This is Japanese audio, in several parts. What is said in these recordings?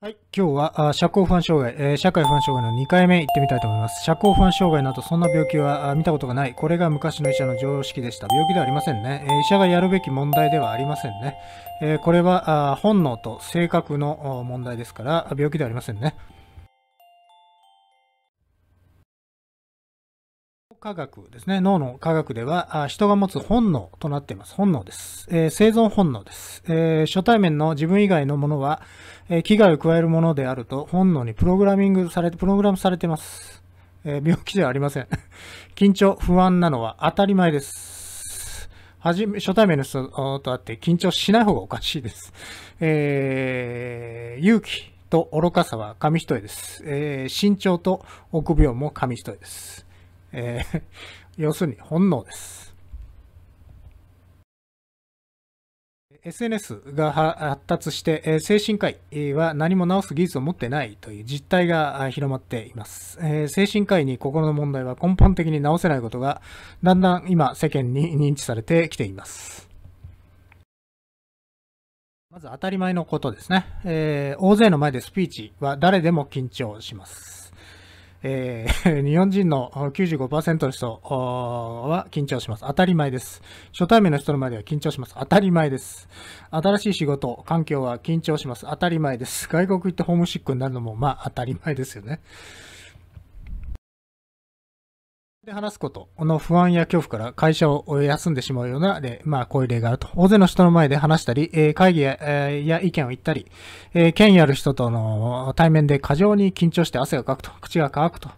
はい、今日は社交不安障害、えー、社会不安障害の2回目行ってみたいと思います。社交不安障害などそんな病気は見たことがない。これが昔の医者の常識でした。病気ではありませんね。えー、医者がやるべき問題ではありませんね。えー、これは本能と性格の問題ですから、病気ではありませんね。科学ですね。脳の科学では、人が持つ本能となっています。本能です。えー、生存本能です、えー、初対面の自分以外のものは、えー、危害を加えるものであると、本能にプログラミングされて、プログラムされています。え病気ではありません。緊張、不安なのは当たり前です。はじめ、初対面の人と会って緊張しない方がおかしいです。え勇気と愚かさは紙一重です。え慎重と臆病も紙一重です。えー、要するに本能です。SNS が発達して、精神科医は何も治す技術を持ってないという実態が広まっています。精神科医に心の問題は根本的に治せないことが、だんだん今世間に認知されてきています。まず当たり前のことですね。えー、大勢の前でスピーチは誰でも緊張します。えー、日本人の95%の人は緊張します。当たり前です。初対面の人の前では緊張します。当たり前です。新しい仕事、環境は緊張します。当たり前です。外国行ってホームシックになるのも、まあ当たり前ですよね。で話すこと、この不安や恐怖から会社を休んでしまうような例、まあこういう例があると。大勢の人の前で話したり、え会議や,、や意見を言ったり、え権威ある人との対面で過剰に緊張して汗がかくと、口が乾くと。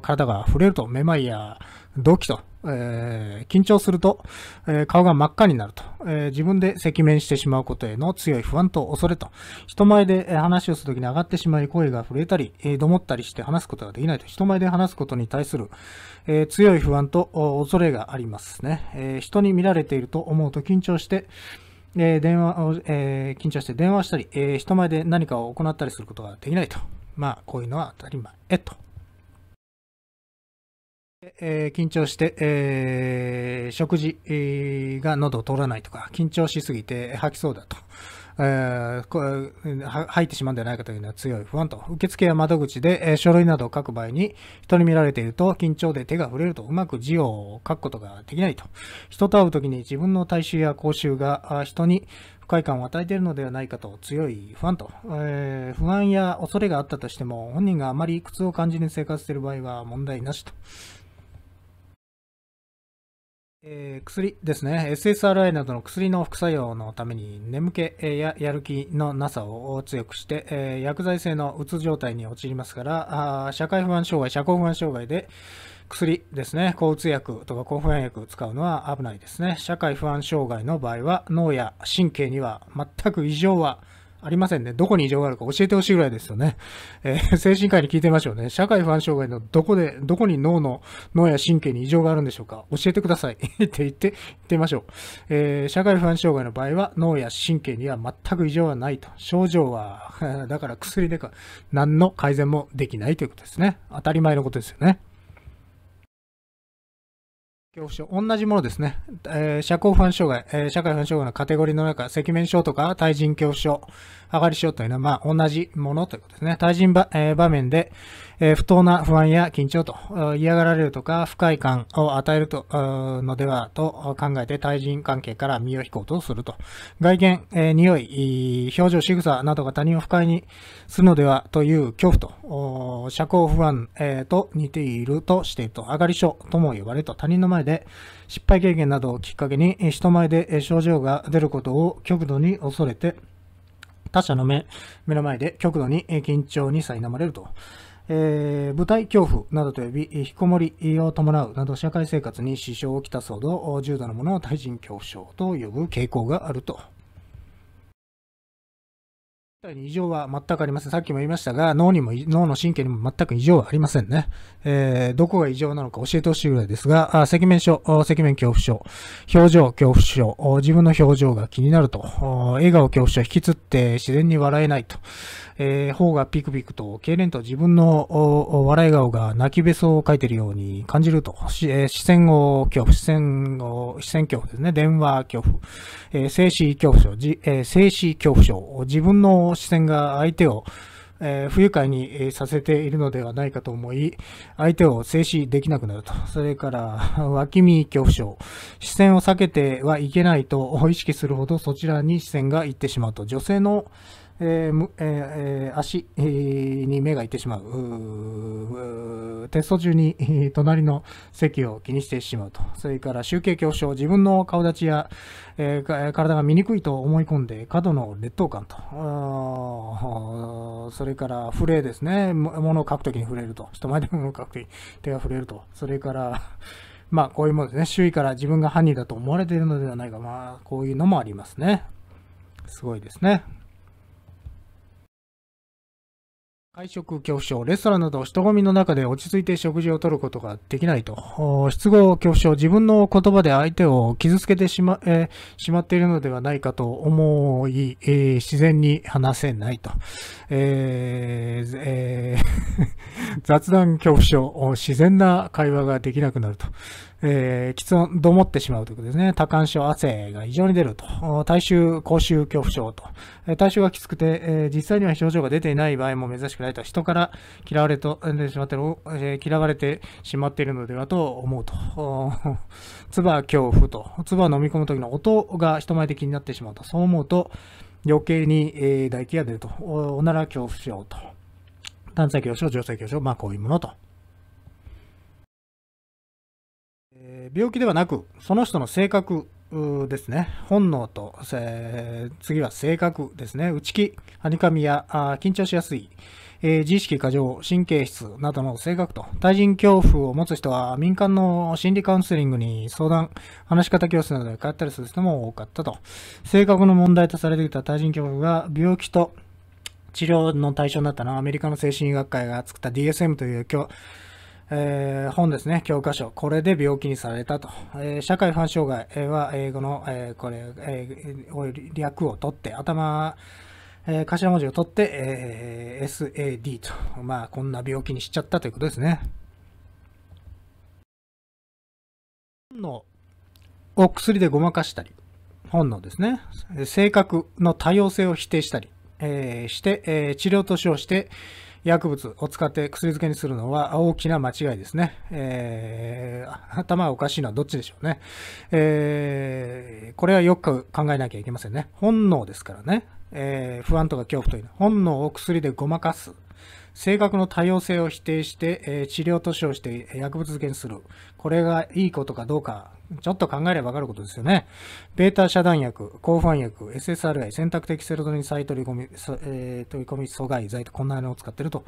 体が触れると、めまいや動悸と、えー、緊張すると、えー、顔が真っ赤になると、えー、自分で赤面してしまうことへの強い不安と恐れと、人前で話をするときに上がってしまい声が震えたり、えー、どもったりして話すことができないと、人前で話すことに対する、え強い不安と恐れがありますね、え人に見られていると思うと緊張して、えー、電話を、え緊張して電話したり、え人前で何かを行ったりすることができないと。まあ、こういうのは当たり前と。えー、緊張して、えー、食事、が喉を通らないとか、緊張しすぎて吐きそうだと、えー、吐いてしまうんではないかというのは強い不安と、受付や窓口で、えー、書類などを書く場合に、人に見られていると、緊張で手が触れると、うまく字を書くことができないと、人と会うときに自分の体臭や口臭が人に不快感を与えているのではないかと強い不安と、えー、不安や恐れがあったとしても、本人があまり苦痛を感じる生活している場合は問題なしと。えー、薬ですね。SSRI などの薬の副作用のために眠気ややる気のなさを強くして、えー、薬剤性のうつ状態に陥りますから、あ社会不安障害、社交不安障害で薬ですね、抗うつ薬とか抗不安薬を使うのは危ないですね。社会不安障害の場合は脳や神経には全く異常はありませんね。どこに異常があるか教えてほしいぐらいですよね。えー、精神科医に聞いてみましょうね。社会不安障害のどこで、どこに脳の、脳や神経に異常があるんでしょうか教えてください。って言って、言ってみましょう、えー、社会不安障害の場合は、脳や神経には全く異常はないと。症状は、だから薬でか、何の改善もできないということですね。当たり前のことですよね。恐怖症、同じものですね。えー、社交不安障害、えー、社会不安障害のカテゴリーの中、赤面症とか対人恐怖症、上がり症というのは、まあ、同じものということですね。対人えー、場面で、え不当な不安や緊張と、嫌がられるとか、不快感を与えると、のではと考えて、対人関係から身を引こうとすると。外見、え匂い、表情、仕草などが他人を不快にするのではという恐怖と、社交不安、えと似ているとしてと、上がり症とも呼ばれると、他人の前前で失敗経験などをきっかけに人前で症状が出ることを極度に恐れて他者の目目の前で極度に緊張に苛まれると、えー、舞台恐怖などと呼び引きこもりを伴うなど社会生活に支障をきたすほど重度のものを対人恐怖症と呼ぶ傾向があると。体に異常は全くありません。さっきも言いましたが、脳にも、脳の神経にも全く異常はありませんね。えー、どこが異常なのか教えてほしいぐらいですが、あ赤面症、赤面恐怖症、表情恐怖症、自分の表情が気になると、笑顔恐怖症、引きつって自然に笑えないと、えー、頬がピクピクと、痙攣と自分の笑い顔が泣きべそを書いているように感じると、えー、視線を恐怖、視線を、視線恐怖ですね、電話恐怖、えー、静止恐怖症、じえー、静止恐怖症、自分のの視線が相手を、えー、不愉快にさせているのではないかと思い、相手を制止できなくなると。それから、脇見恐怖症。視線を避けてはいけないと意識するほどそちらに視線が行ってしまうと。女性のえーえー、足に目がいってしまうテスト中に隣の席を気にしてしまうとそれから集計恐怖症自分の顔立ちや、えー、体が醜いと思い込んで過度の劣等感とそれから触れですね物を書くときに触れると人前で物を書くときに手が触れるとそれからまあこういうものですね周囲から自分が犯人だと思われているのではないかまあこういうのもありますねすごいですね。会食恐怖症、レストランなど人混みの中で落ち着いて食事をとることができないと。失語恐怖症、自分の言葉で相手を傷つけてしまえー、しまっているのではないかと思い、えー、自然に話せないと。えーえー、雑談恐怖症、自然な会話ができなくなると。えー、きつどもってしまうということですね。多汗症、汗が異常に出ると。体臭、口臭、恐怖症と。え体臭がきつくて、えー、実際には症状が出ていない場合も珍しくないと。人から嫌われと、えしまってる、えー、嫌われてしまっているのではと思うと。唾恐怖と。唾を飲み込む時の音が人前で気になってしまうと。そう思うと、余計に、えー、唾液が出ると。おなら恐怖症と。男性恐症、女性恐症、まあこういうものと。え病気ではなくその人の性格ですね本能と、えー、次は性格ですね内気はにかみやあ緊張しやすい、えー、自意識過剰神経質などの性格と対人恐怖を持つ人は民間の心理カウンセリングに相談話し方教室などで通ったりする人も多かったと性格の問題とされてきた対人恐怖が病気と治療の対象になったのはアメリカの精神医学会が作った DSM という教えー、本ですね、教科書、これで病気にされたと、えー、社会不安障害は英語の、えー、これ、えー、略を取って、頭、えー、頭文字を取って、えー、SAD と、まあ、こんな病気にしちゃったということですね。本を薬でごまかしたり、本のですね、性格の多様性を否定したり、えー、して、えー、治療と称して、薬物を使って薬漬けにするのは大きな間違いですね。えー、頭がおかしいのはどっちでしょうね。えー、これはよく考えなきゃいけませんね。本能ですからね。えー、不安とか恐怖というのは本能を薬でごまかす。性格の多様性を否定して、え治療と称して薬物漬けにする。これがいいことかどうかちょっと考えればわかることですよね。ベータ遮断薬、抗不安薬、SSRI、選択的セロトニン再取り込み、えー、取り込み阻害剤とこんなのを使ってると。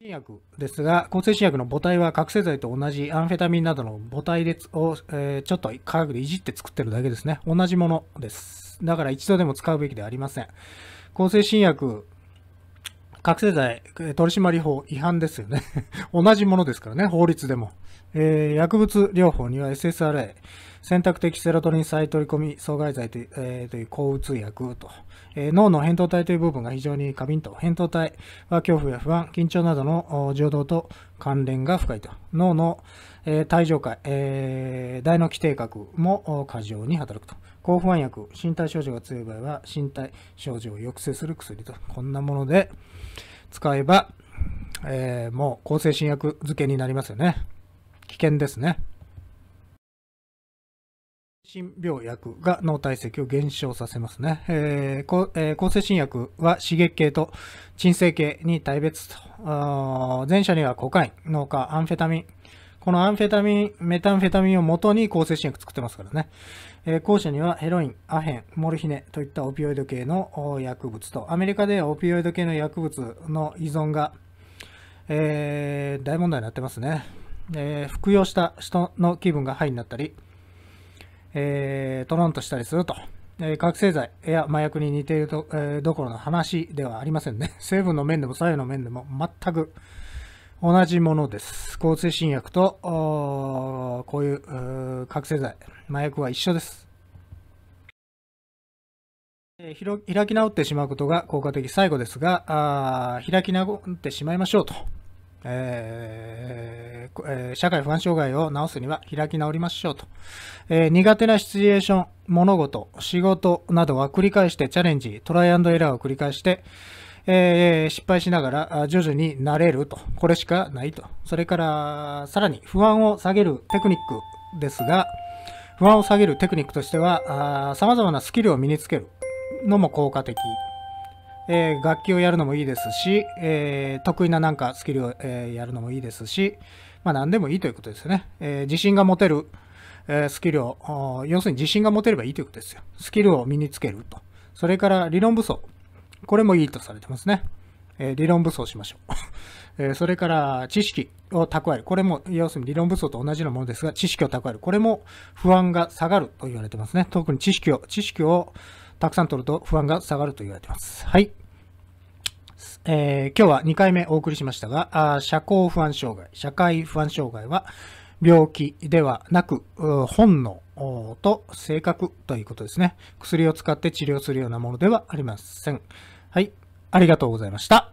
新薬ですが、抗精神薬の母体は覚醒剤と同じアンフェタミンなどの母体でを、えー、ちょっと科学でいじって作ってるだけですね。同じものです。だから一度でも使うべきではありません。抗精神薬覚醒剤取締法違反ですよね 同じものですからね、法律でも。えー、薬物療法には SSRI、選択的セロトニン再取り込み阻害剤という,、えー、という抗うつ薬と、えー、脳の扁桃体という部分が非常に過敏と、扁桃体は恐怖や不安、緊張などの情動と関連が深いと、脳の、えー、体上界、えー、大脳基底核も過剰に働くと。抗不安薬、身体症状が強い場合は、身体症状を抑制する薬と、こんなもので使えば、えー、もう向精神薬漬けになりますよね。危険ですね。心病薬が脳体積を減少させますね。えーえー、抗精神薬は刺激系と鎮静系に大別と。前者にはコカイン、脳科、アンフェタミン、このアンフェタミン、メタンフェタミンを元に抗精神薬作ってますからね。えー、後者にはヘロイン、アヘン、モルヒネといったオピオイド系の薬物と、アメリカでオピオイド系の薬物の依存が、えー、大問題になってますね。えー、服用した人の気分がハイになったり、えー、トロンとしたりすると。え覚醒剤や麻薬に似ていると、えどころの話ではありませんね。成分の面でも作用の面でも全く同じものです。交精神薬とこういう覚醒剤、麻薬は一緒です。え開き直ってしまうことが効果的最後ですが、開き直ってしまいましょうと、えーえー、社会不安障害を治すには開き直りましょうと、え苦手なシチュエーション、物事、仕事などは繰り返してチャレンジ、トライアンドエラーを繰り返して、えー、失敗しながら徐々に慣れると。これしかないと。それから、さらに不安を下げるテクニックですが、不安を下げるテクニックとしては、さまざまなスキルを身につけるのも効果的。えー、楽器をやるのもいいですし、えー、得意ななんかスキルを、えー、やるのもいいですし、まあ、何でもいいということですよね。え自信が持てる、えスキルを、要するに自信が持てればいいということですよ。スキルを身につけると。それから理論武装。これもいいとされてますね。えー、理論武装しましょう。えー、それから、知識を蓄える。これも、要するに理論武装と同じようなものですが、知識を蓄える。これも不安が下がると言われてますね。特に知識を、知識をたくさん取ると不安が下がると言われてます。はい。えー、今日は2回目お送りしましたが、あ社交不安障害、社会不安障害は病気ではなく、本能と性格ということですね。薬を使って治療するようなものではありません。はい。ありがとうございました。